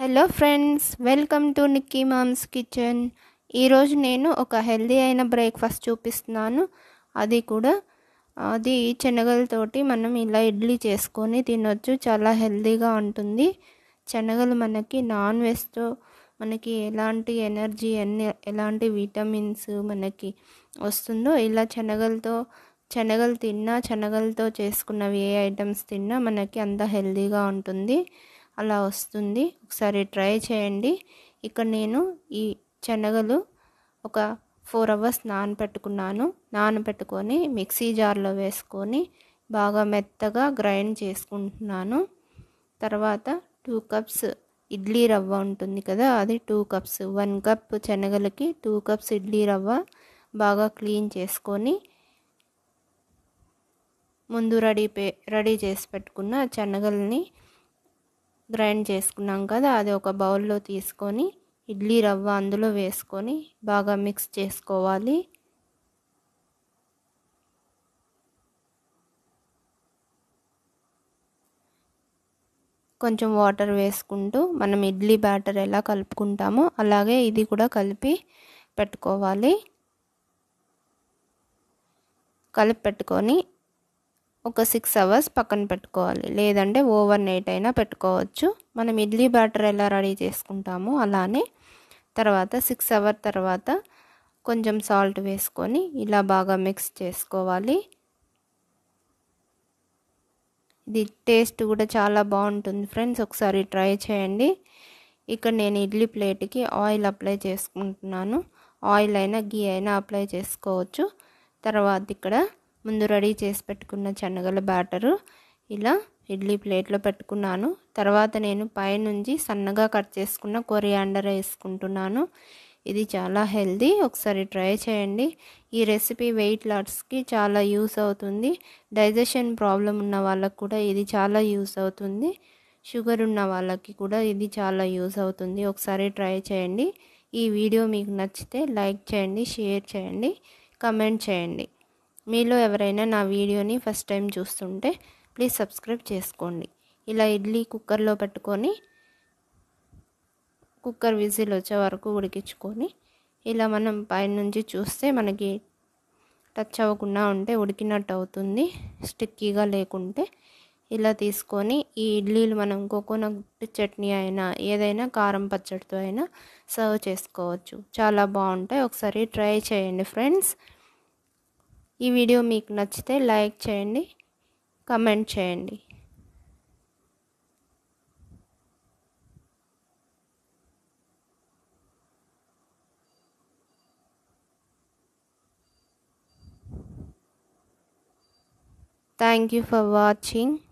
Hello friends welcome to Nikki moms kitchen ఈరోజు నేను ఒక హెల్దీ అయిన బ్రేక్ఫాస్ట్ చూపిస్తున్నాను అది కూడా అది శనగలతోటి మనం ఇలా ఇడ్లీ చేసుకొని తినొచ్చు చాలా హెల్దీగా ఉంటుంది శనగలు మనకి నాన్ వెజ్తో మనకి ఎలాంటి ఎనర్జీ ఎన్ని ఎలాంటి విటమిన్స్ మనకి వస్తుందో ఇలా శనగలతో శనగలు తిన్నా శనగలతో చేసుకున్నవి ఏ ఐటమ్స్ తిన్నా మనకి అంత హెల్దీగా ఉంటుంది అలా వస్తుంది ఒకసారి ట్రై చేయండి ఇక్కడ నేను ఈ శనగలు ఒక ఫోర్ అవర్స్ నానబెట్టుకున్నాను నానబెట్టుకొని మిక్సీ జార్లో వేసుకొని బాగా మెత్తగా గ్రైండ్ చేసుకుంటున్నాను తర్వాత టూ కప్స్ ఇడ్లీ రవ్వ ఉంటుంది కదా అది టూ కప్స్ వన్ కప్ శనగలకి టూ కప్స్ ఇడ్లీ రవ్వ బాగా క్లీన్ చేసుకొని ముందు రెడీ పే రెడీ చేసి పెట్టుకున్న శనగల్ని గ్రైండ్ చేసుకున్నాం కదా అది ఒక బౌల్లో తీసుకొని ఇడ్లీ రవ్వ అందులో వేసుకొని బాగా మిక్స్ చేసుకోవాలి కొంచెం వాటర్ వేసుకుంటూ మనం ఇడ్లీ బ్యాటర్ ఎలా కలుపుకుంటామో అలాగే ఇది కూడా కలిపి పెట్టుకోవాలి కలిపి పెట్టుకొని ఒక సిక్స్ అవర్స్ పక్కన పెట్టుకోవాలి లేదంటే ఓవర్ నైట్ అయినా పెట్టుకోవచ్చు మనం ఇడ్లీ బ్యాటర్ ఎలా రెడీ చేసుకుంటామో అలానే తర్వాత సిక్స్ అవర్ తర్వాత కొంచెం సాల్ట్ వేసుకొని ఇలా బాగా మిక్స్ చేసుకోవాలి ఇది టేస్ట్ కూడా చాలా బాగుంటుంది ఫ్రెండ్స్ ఒకసారి ట్రై చేయండి ఇక్కడ నేను ఇడ్లీ ప్లేట్కి ఆయిల్ అప్లై చేసుకుంటున్నాను ఆయిల్ అయినా గీ అయినా అప్లై చేసుకోవచ్చు తర్వాత ఇక్కడ ముందు రెడీ చేసి పెట్టుకున్న శనగల బ్యాటరు ఇలా ఇడ్లీ ప్లేట్లో పెట్టుకున్నాను తర్వాత నేను పైనుంచి సన్నగా కట్ చేసుకున్న కొరియాండర్ వేసుకుంటున్నాను ఇది చాలా హెల్దీ ఒకసారి ట్రై చేయండి ఈ రెసిపీ వెయిట్ లాస్కి చాలా యూస్ అవుతుంది డైజెషన్ ప్రాబ్లం ఉన్న వాళ్ళకు కూడా ఇది చాలా యూస్ అవుతుంది షుగర్ ఉన్న వాళ్ళకి కూడా ఇది చాలా యూస్ అవుతుంది ఒకసారి ట్రై చేయండి ఈ వీడియో మీకు నచ్చితే లైక్ చేయండి షేర్ చేయండి కమెంట్ చేయండి మీలో ఎవరైనా నా వీడియోని ఫస్ట్ టైం చూస్తుంటే ప్లీజ్ సబ్స్క్రైబ్ చేసుకోండి ఇలా ఇడ్లీ కుక్కర్లో పెట్టుకొని కుక్కర్ విజిల్ వచ్చే వరకు ఉడికించుకొని ఇలా మనం పైనుంచి చూస్తే మనకి టచ్ అవ్వకుండా ఉంటే ఉడికినట్టు అవుతుంది స్టిక్కీగా లేకుంటే ఇలా తీసుకొని ఈ ఇడ్లీలు మనం కోకోనట్ చట్నీ అయినా ఏదైనా కారం పచ్చడితో అయినా సర్వ్ చేసుకోవచ్చు చాలా బాగుంటాయి ఒకసారి ట్రై చేయండి ఫ్రెండ్స్ ఈ వీడియో మీకు నచ్చితే లైక్ చేయండి కమెంట్ చేయండి Thank you for watching.